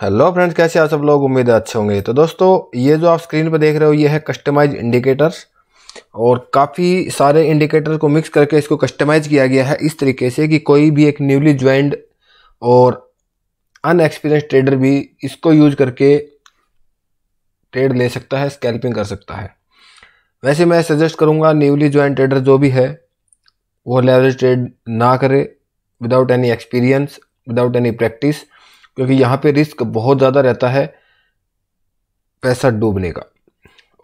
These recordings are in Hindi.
हेलो फ्रेंड्स कैसे आप सब लोग उम्मीद अच्छे होंगे तो दोस्तों ये जो आप स्क्रीन पर देख रहे हो ये है कस्टमाइज इंडिकेटर्स और काफ़ी सारे इंडिकेटर को मिक्स करके इसको कस्टमाइज किया गया है इस तरीके से कि कोई भी एक न्यूली ज्वाइंड और अनएक्सपीरियंस ट्रेडर भी इसको यूज करके ट्रेड ले सकता है स्कैल्पिंग कर सकता है वैसे मैं सजेस्ट करूँगा न्यूली ज्वाइन ट्रेडर जो भी है वो लेवरेज ट्रेड ना करे without any experience without any practice क्योंकि यहाँ पे रिस्क बहुत ज़्यादा रहता है पैसा डूबने का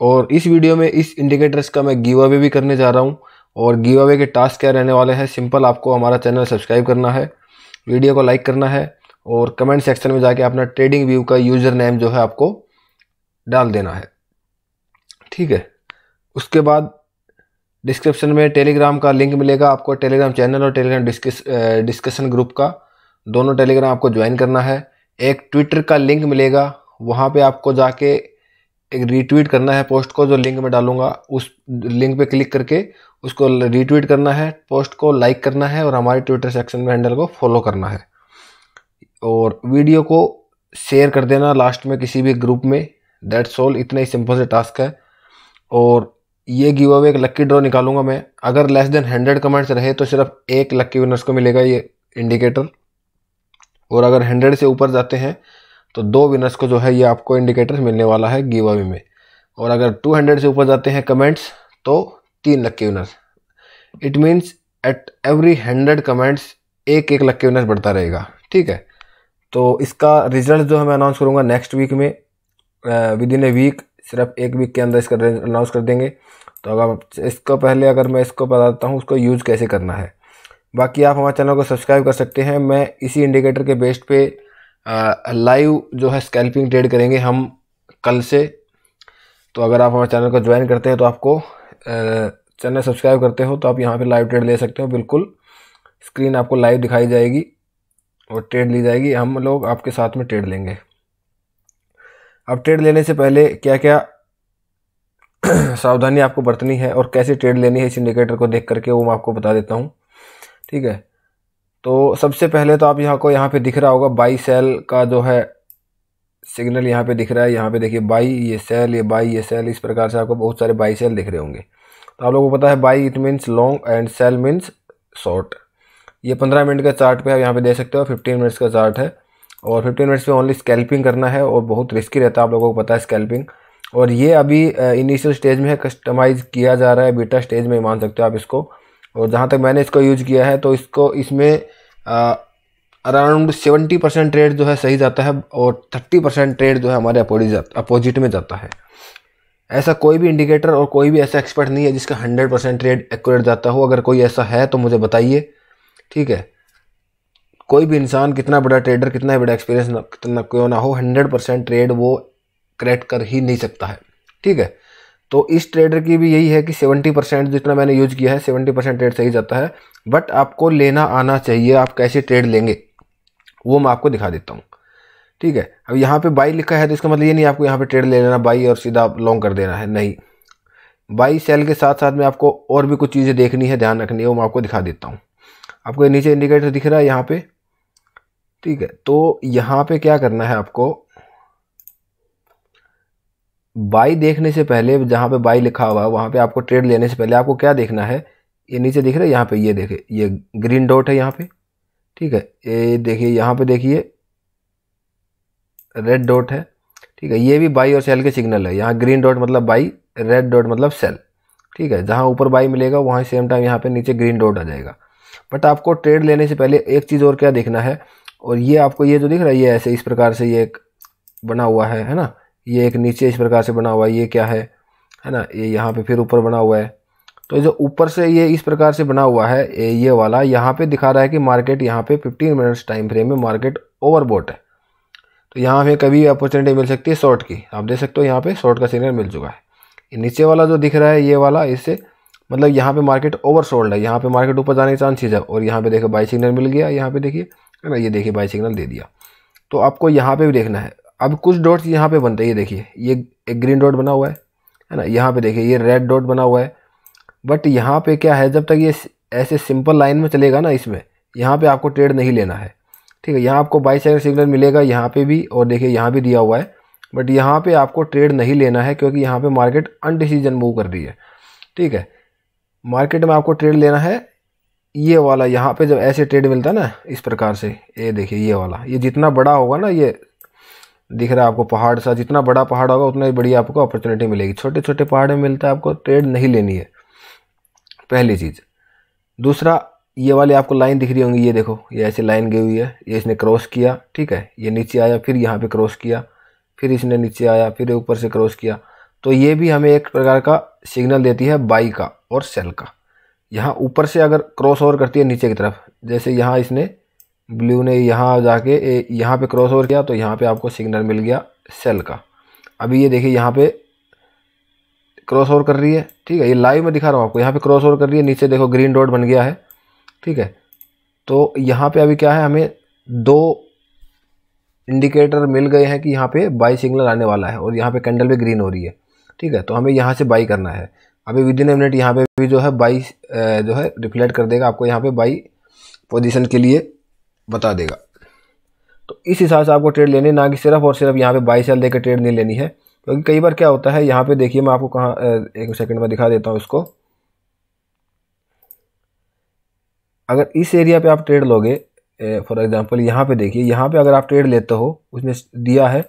और इस वीडियो में इस इंडिकेटर्स का मैं गिव अवे भी करने जा रहा हूँ और गिव अवे के टास्क क्या रहने वाले हैं सिंपल आपको हमारा चैनल सब्सक्राइब करना है वीडियो को लाइक करना है और कमेंट सेक्शन में जाके अपना ट्रेडिंग व्यू का यूज़र नेम जो है आपको डाल देना है ठीक है उसके बाद डिस्क्रिप्शन में टेलीग्राम का लिंक मिलेगा आपको टेलीग्राम चैनल और टेलीग्राम डिस्कस डिस्कशन ग्रुप का दोनों टेलीग्राम आपको ज्वाइन करना है एक ट्विटर का लिंक मिलेगा वहाँ पे आपको जाके एक रीट्वीट करना है पोस्ट को जो लिंक में डालूंगा उस लिंक पे क्लिक करके उसको रीट्वीट करना है पोस्ट को लाइक करना है और हमारे ट्विटर सेक्शन में हैंडल को फॉलो करना है और वीडियो को शेयर कर देना लास्ट में किसी भी ग्रुप में दैट्स ऑल इतना ही सिंपल से टास्क है और ये गिव अवे एक लक्की ड्रॉ निकालूंगा मैं अगर लेस देन हंड्रेड कमेंट्स रहे तो सिर्फ एक लक्की विनर्स को मिलेगा ये इंडिकेटर और अगर हंड्रेड से ऊपर जाते हैं तो दो विनर्स को जो है ये आपको इंडिकेटर मिलने वाला है गिव अवे में और अगर टू हंड्रेड से ऊपर जाते हैं कमेंट्स तो तीन लक्की के winners it means at every hundred comments एक एक लक्की के विनर्स बढ़ता रहेगा ठीक है तो इसका रिजल्ट जो है मैं अनाउंस करूँगा नेक्स्ट वीक में विद इन ए वीक सिर्फ एक वीक के अंदर इसका अनाउंस कर देंगे तो अगर इसको पहले अगर मैं इसको बताता हूँ उसको यूज़ कैसे करना है बाकी आप हमारे चैनल को सब्सक्राइब कर सकते हैं मैं इसी इंडिकेटर के बेस्ट पे लाइव जो है स्कैल्पिंग ट्रेड करेंगे हम कल से तो अगर आप हमारे चैनल को ज्वाइन करते हैं तो आपको चैनल सब्सक्राइब करते हो तो आप यहाँ पे लाइव ट्रेड ले सकते हो बिल्कुल स्क्रीन आपको लाइव दिखाई जाएगी और ट्रेड ली जाएगी हम लोग आपके साथ में ट्रेड लेंगे अब ट्रेड लेने से पहले क्या क्या सावधानी आपको बरतनी है और कैसे ट्रेड लेनी है इस इंडिकेटर को देख करके वो मैं आपको बता देता हूँ ठीक है तो सबसे पहले तो आप यहाँ को यहाँ पे दिख रहा होगा बाई सेल का जो है सिग्नल यहाँ पे दिख रहा है यहाँ पे देखिए बाई ये सेल ये बाई ये सेल इस प्रकार से आपको बहुत सारे बाई सेल दिख रहे होंगे तो आप लोगों को पता है buy it means long and sell means short ये पंद्रह मिनट का चार्ट पे आप यहाँ पे दे सकते हो फिफ्टीन मिनट्स का चार्ट है और फिफ्टीन मिनट्स में ओनली स्कैल्पिंग करना है और बहुत रिस्की रहता है आप लोगों को पता है स्कैल्पिंग और ये अभी इनिशियल स्टेज में है कस्टमाइज़ किया जा रहा है बीटा स्टेज में मान सकते हो आप इसको और जहाँ तक मैंने इसको यूज किया है तो इसको इसमें अराउंड सेवेंटी परसेंट ट्रेड जो है सही जाता है और थर्टी परसेंट ट्रेड जो है हमारे अपोजिट में जाता है ऐसा कोई भी इंडिकेटर और कोई भी ऐसा एक्सपर्ट नहीं है जिसका हंड्रेड परसेंट ट्रेड एक्यूरेट जाता हो अगर कोई ऐसा है तो मुझे बताइए ठीक है कोई भी इंसान कितना बड़ा ट्रेडर कितना बड़ा एक्सपीरियंस कितना क्यों ना हो हंड्रेड परसेंट ट्रेड वो करेक्ट कर ही नहीं सकता है ठीक है तो इस ट्रेडर की भी यही है कि 70 परसेंट जितना मैंने यूज किया है 70 परसेंट ट्रेड सही जाता है बट आपको लेना आना चाहिए आप कैसे ट्रेड लेंगे वो मैं आपको दिखा देता हूँ ठीक है अब यहाँ पे बाई लिखा है तो इसका मतलब ये नहीं आपको यहाँ पे ट्रेड ले लेना बाई और सीधा लॉन्ग कर देना है नहीं बाई सेल के साथ साथ में आपको और भी कुछ चीज़ें देखनी है ध्यान रखनी है वो मैं आपको दिखा देता हूँ आपको नीचे इंडिकेटर दिख रहा है यहाँ पर ठीक है तो यहाँ पर क्या करना है आपको बाई देखने से पहले जहाँ पे बाई लिखा हुआ है वहाँ पे आपको ट्रेड लेने से पहले आपको क्या देखना है ये नीचे दिख रहा है यहाँ पे ये देखे ये ग्रीन डॉट है यहाँ पे ठीक है ये देखिए यहाँ पे देखिए रेड डॉट है ठीक है ये भी बाई और सेल के सिग्नल है यहाँ ग्रीन डॉट मतलब बाई रेड डॉट मतलब सेल ठीक है जहाँ ऊपर बाई मिलेगा वहाँ सेम टाइम यहाँ पर नीचे ग्रीन डॉट आ जाएगा बट आपको ट्रेड लेने से पहले एक चीज़ और क्या देखना है और ये आपको ये जो दिख रहा है ये ऐसे इस प्रकार से ये एक बना हुआ है है ना ये एक नीचे इस प्रकार से बना हुआ है ये क्या है है ना ये यहाँ पे फिर ऊपर बना हुआ है तो जो ऊपर से ये इस प्रकार से बना हुआ है ये वाला यहाँ पे दिखा रहा है कि मार्केट यहाँ पे 15 मिनट्स टाइम फ्रेम में मार्केट ओवरबोट है तो यहाँ पे कभी अपॉर्चुनिटी मिल सकती है शॉर्ट की आप देख सकते हो यहाँ पे शॉर्ट का सिग्नल मिल चुका है नीचे वाला जो दिख रहा है ये वाला इससे मतलब यहाँ पर मार्केट ओवर है यहाँ पर मार्केट ऊपर जाने के चांसेज है और यहाँ पर देखो बाई सिग्नल मिल गया यहाँ पर देखिए है ना ये देखिए बाई सिग्नल दे दिया तो आपको यहाँ पे भी देखना है अब कुछ डॉट्स यहाँ पे बनते हैं देखिए ये एक ग्रीन डॉट बना हुआ है है ना यहाँ पे देखिए ये रेड डॉट बना हुआ है बट यहाँ पे क्या है जब तक ये ऐसे सिंपल लाइन में चलेगा ना इसमें यहाँ पे आपको ट्रेड नहीं लेना है ठीक है यहाँ आपको बाई सेकंड सिग्नल मिलेगा यहाँ पे भी और देखिए यहाँ भी दिया हुआ है बट यहाँ पर आपको ट्रेड नहीं लेना है क्योंकि यहाँ पर मार्केट अनडिसीजन मूव कर रही है ठीक है मार्केट में आपको ट्रेड लेना है ये वाला यहाँ पे जब ऐसे ट्रेड मिलता है ना इस प्रकार से ये देखिए ये वाला ये जितना बड़ा होगा ना ये दिख रहा है आपको पहाड़ सा जितना बड़ा पहाड़ होगा उतना ही बड़ी आपको अपॉर्चुनिटी मिलेगी छोटे छोटे पहाड़ में मिलता है आपको ट्रेड नहीं लेनी है पहली चीज़ दूसरा ये वाली आपको लाइन दिख रही होंगी ये देखो ये ऐसे लाइन गई हुई है ये इसने क्रॉस किया ठीक है ये नीचे आया फिर यहाँ पे क्रॉस किया फिर इसने नीचे आया फिर ऊपर से क्रॉस किया तो ये भी हमें एक प्रकार का सिग्नल देती है बाई का और सेल का यहाँ ऊपर से अगर क्रॉस ओवर करती है नीचे की तरफ जैसे यहाँ इसने ब्लू ने यहाँ जाके यहाँ पे क्रॉस ओवर किया तो यहाँ पे आपको सिग्नल मिल गया सेल का अभी ये देखिए यहाँ पे क्रॉस ओवर कर रही है ठीक है ये लाइव में दिखा रहा हूँ आपको यहाँ पे क्रॉस ओवर कर रही है नीचे देखो ग्रीन डॉट बन गया है ठीक है तो यहाँ पे अभी क्या है हमें दो इंडिकेटर मिल गए हैं कि यहाँ पर बाई सिग्नल आने वाला है और यहाँ पर कैंडल भी ग्रीन हो रही है ठीक है तो हमें यहाँ से बाई करना है अभी विद इन ए मिनट यहाँ पर भी जो है बाई जो है रिफ्लेक्ट कर देगा आपको यहाँ पर बाई पोजिशन के लिए बता देगा तो इस हिसाब से आपको ट्रेड लेनी ना कि सिर्फ और सिर्फ यहाँ पे बाई सेल देकर ट्रेड नहीं लेनी है क्योंकि तो कई बार क्या होता है यहाँ पे देखिए मैं आपको कहाँ एक सेकंड में दिखा देता हूँ इसको अगर इस एरिया पे आप ट्रेड लोगे फॉर एग्जांपल यहाँ पे देखिए यहाँ पे अगर आप ट्रेड लेते हो उसने दिया है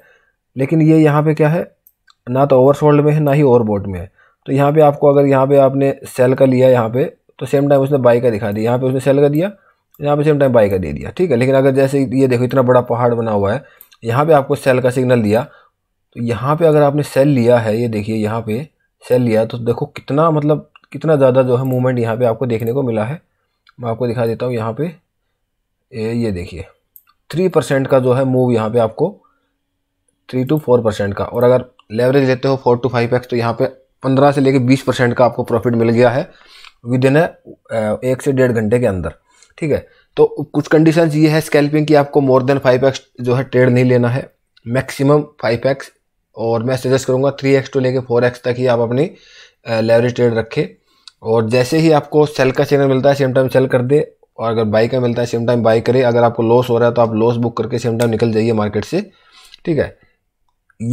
लेकिन ये यहाँ पर क्या है ना तो ओवरसोल्ड में है ना ही ओवरबोट में है तो यहाँ पर आपको अगर यहाँ पर आपने सेल का लिया यहाँ पर तो सेम टाइम उसने बाई का दिखा दिया यहाँ पर उसने सेल का दिया यहाँ पे सेम टाइम बाई का दे दिया ठीक है लेकिन अगर जैसे ये देखो इतना बड़ा पहाड़ बना हुआ है यहाँ पे आपको सेल का सिग्नल दिया तो यहाँ पे अगर आपने सेल लिया है ये देखिए यहाँ पे सेल लिया तो देखो कितना मतलब कितना ज़्यादा जो है मूवमेंट यहाँ पे आपको देखने को मिला है मैं आपको दिखा देता हूँ यहाँ पे ए, ये देखिए थ्री परसेंट का जो है मूव यहाँ पे आपको थ्री टू फोर परसेंट का और अगर लेवरेज लेते हो फोर टू फाइव एक्स तो यहाँ पे पंद्रह से लेके बीस परसेंट का आपको प्रॉफिट मिल गया है विद इन एक से डेढ़ घंटे के अंदर ठीक है तो कुछ कंडीशन ये है स्कैल्पिंग की आपको मोर देन फाइव एक्स जो है ट्रेड नहीं लेना है मैक्सिमम फाइव एक्स और मैं सजेस्ट करूँगा थ्री एक्स टू लेके फोर एक्स तक ही आप अपनी लेवरेज ट्रेड रखें और जैसे ही आपको सेल का सिग्नल मिलता है सेम टाइम सेल कर दे और अगर बाई का मिलता है सेम टाइम बाई करें अगर आपको लॉस हो रहा है तो आप लॉस बुक करके सेम टाइम निकल जाइए मार्केट से ठीक है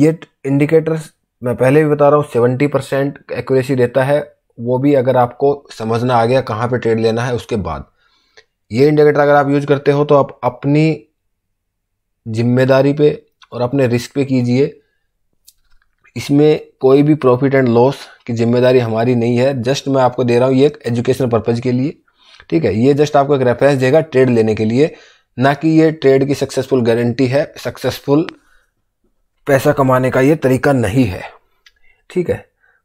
ये इंडिकेटर्स मैं पहले भी बता रहा हूँ सेवेंटी परसेंट एक्यूरेसी देता है वो भी अगर आपको समझना आ गया कहाँ पे ट्रेड लेना है उसके बाद ये इंडिकेटर अगर आप यूज करते हो तो आप अपनी जिम्मेदारी पे और अपने रिस्क पे कीजिए इसमें कोई भी प्रॉफिट एंड लॉस की जिम्मेदारी हमारी नहीं है जस्ट मैं आपको दे रहा हूँ ये एक एजुकेशनल पर्पज़ के लिए ठीक है ये जस्ट आपको एक रेफरेंस देगा ट्रेड लेने के लिए ना कि ये ट्रेड की सक्सेसफुल गारंटी है सक्सेसफुल पैसा कमाने का ये तरीका नहीं है ठीक है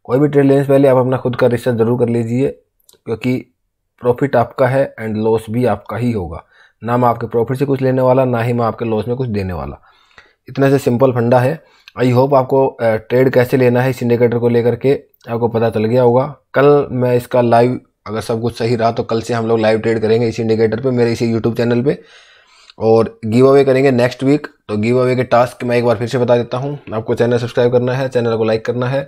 कोई भी ट्रेड लेने से पहले आप अपना खुद का रिसर्च ज़रूर कर लीजिए क्योंकि प्रॉफिट आपका है एंड लॉस भी आपका ही होगा ना मैं आपके प्रॉफिट से कुछ लेने वाला ना ही मैं आपके लॉस में कुछ देने वाला इतना से सिंपल फंडा है आई होप आपको ट्रेड कैसे लेना है इस इंडिकेटर को लेकर के आपको पता चल गया होगा कल मैं इसका लाइव अगर सब कुछ सही रहा तो कल से हम लोग लाइव ट्रेड करेंगे इस इंडिकेटर पे मेरे इसी यूट्यूब चैनल पे और गिव अवे करेंगे नेक्स्ट वीक तो गिव अवे के टास्क मैं एक बार फिर से बता देता हूँ आपको चैनल सब्सक्राइब करना है चैनल को लाइक करना है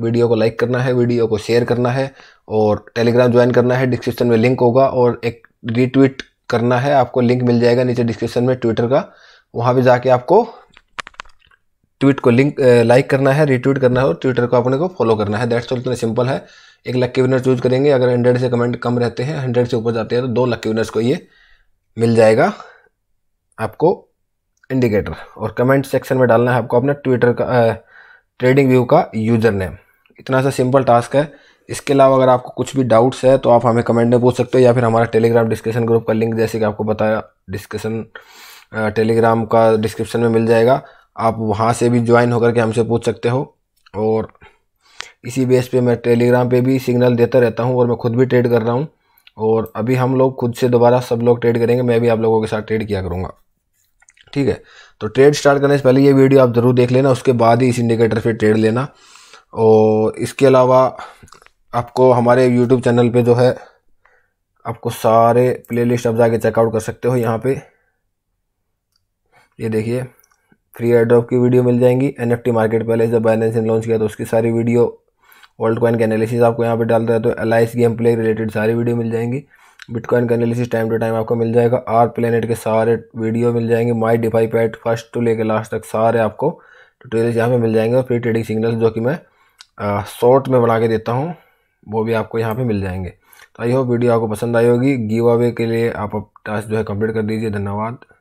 वीडियो को लाइक करना है वीडियो को शेयर करना है और टेलीग्राम ज्वाइन करना है डिस्क्रिप्शन में लिंक होगा और एक रीट्वीट करना है आपको लिंक मिल जाएगा नीचे डिस्क्रिप्शन में ट्विटर का वहाँ भी जाके आपको ट्वीट को लिंक लाइक करना है रीट्वीट करना है और ट्विटर को अपने को फॉलो करना है दैट्स ऑल इतना सिंपल है एक लक्की विनर चूज करेंगे अगर हंड्रेड से कमेंट कम रहते हैं हंड्रेड से ऊपर जाते हैं तो दो लक्की विनर्स को ये मिल जाएगा आपको इंडिकेटर और कमेंट सेक्शन में डालना है आपको अपना ट्विटर का ट्रेडिंग व्यू का यूज़र नेम इतना सा सिंपल टास्क है इसके अलावा अगर आपको कुछ भी डाउट्स है तो आप हमें कमेंट में पूछ सकते हो या फिर हमारा टेलीग्राम डिस्कशन ग्रुप का लिंक जैसे कि आपको बताया डिस्कशन टेलीग्राम का डिस्क्रिप्शन में मिल जाएगा आप वहाँ से भी ज्वाइन होकर के हमसे पूछ सकते हो और इसी बेस पे मैं टेलीग्राम पे भी सिग्नल देता रहता हूँ और मैं खुद भी ट्रेड कर रहा हूँ और अभी हम लोग खुद से दोबारा सब लोग ट्रेड करेंगे मैं भी आप लोगों के साथ ट्रेड किया करूँगा ठीक है तो ट्रेड स्टार्ट करने से पहले ये वीडियो आप ज़रूर देख लेना उसके बाद ही इस इंडिकेटर पर ट्रेड लेना और इसके अलावा आपको हमारे यूट्यूब चैनल पे जो है आपको सारे प्लेलिस्ट आप जाके चेकआउट कर सकते हो यहाँ पे ये देखिए फ्री ड्रॉप की वीडियो मिल जाएंगी एन एफ मार्केट पहले जब बैलेंस ने लॉन्च किया तो उसकी सारी वीडियो वर्ल्ड कॉइन के एनालिसिस आपको यहाँ पे डालता है तो एल गेम प्ले रिलेटेड सारी वीडियो मिल जाएंगी बिटकॉइन का एनालिसिस टाइम टू टाइम आपको मिल जाएगा आर प्लेनेट के सारे वीडियो मिल जाएंगे my DeFi pet first to लेकर लास्ट तक सारे आपको ट्यूटोरियल्स यहाँ पे मिल जाएंगे और फ्री ट्रेडिंग सिग्नल जो कि मैं शॉर्ट में बना के देता हूँ वो भी आपको यहाँ पे मिल जाएंगे तो आई होप वीडियो आपको पसंद आई होगी गिव अवे के लिए आप टास्क जो है कंप्लीट कर दीजिए धन्यवाद